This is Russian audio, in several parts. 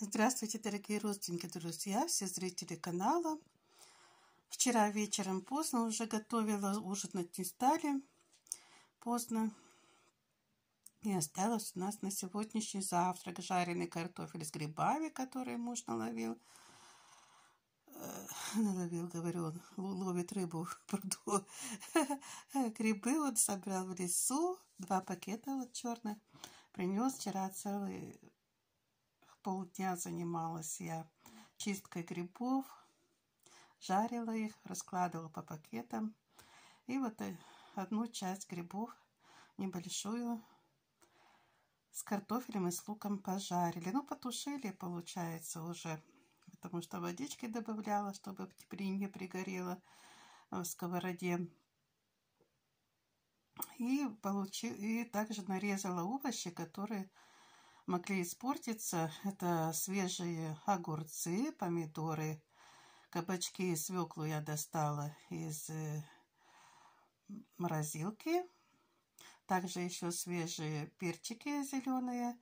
Здравствуйте, дорогие родственники, друзья, все зрители канала. Вчера вечером поздно уже готовила, ужинать не стали. Поздно. И осталось у нас на сегодняшний завтрак жареный картофель с грибами, которые муж наловил. Э, наловил, говорю, он ловит рыбу в пруду. Грибы он собрал в лесу, два пакета вот черных. Принес вчера целый полдня занималась я чисткой грибов, жарила их, раскладывала по пакетам. И вот э, одну часть грибов небольшую с картофелем и с луком пожарили. Ну, потушили, получается, уже, потому что водички добавляла, чтобы теперь не пригорело в сковороде. И, получи... и также нарезала овощи, которые могли испортиться, это свежие огурцы, помидоры, кабачки и свеклу я достала из э, морозилки. Также еще свежие перчики зеленые,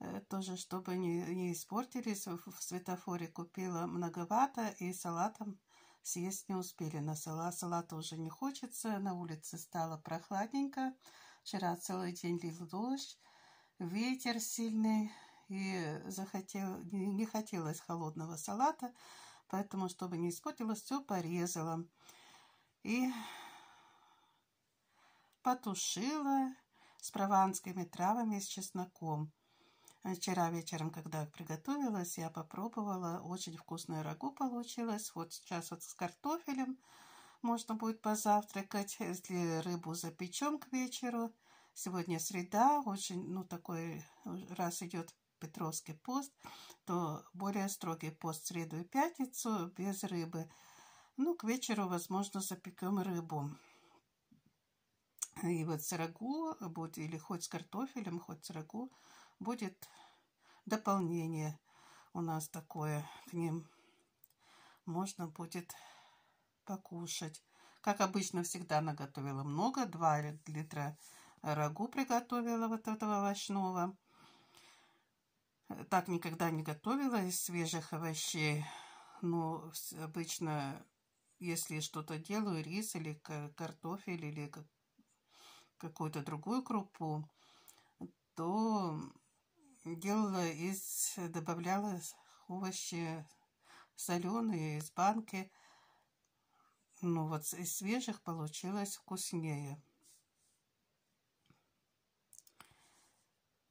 э, тоже чтобы не, не испортились. В светофоре купила многовато и салатом съесть не успели. На салат, салата уже не хочется, на улице стало прохладненько. Вчера целый день лил дождь, ветер сильный, и захотел, не хотелось холодного салата, поэтому, чтобы не испортилось, все порезала. И потушила с прованскими травами с чесноком. Вчера вечером, когда приготовилась, я попробовала. Очень вкусное рагу получилось. Вот сейчас вот с картофелем можно будет позавтракать. Если рыбу запечем к вечеру – сегодня среда, очень, ну, такой раз идет Петровский пост, то более строгий пост среду и пятницу без рыбы. Ну, к вечеру, возможно, запекем рыбу. И вот с рагу будет, или хоть с картофелем, хоть с рагу, будет дополнение у нас такое к ним. Можно будет покушать. Как обычно, всегда наготовила много, 2 литра рагу приготовила вот этого овощного. Так никогда не готовила из свежих овощей, но обычно, если что-то делаю, рис или картофель или какую-то другую крупу, то делала из, добавляла овощи соленые из банки. Ну вот из свежих получилось вкуснее.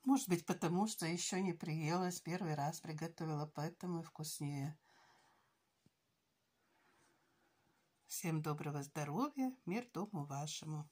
Может быть, потому что еще не приелась, первый раз приготовила, поэтому и вкуснее. Всем доброго здоровья, мир дому вашему.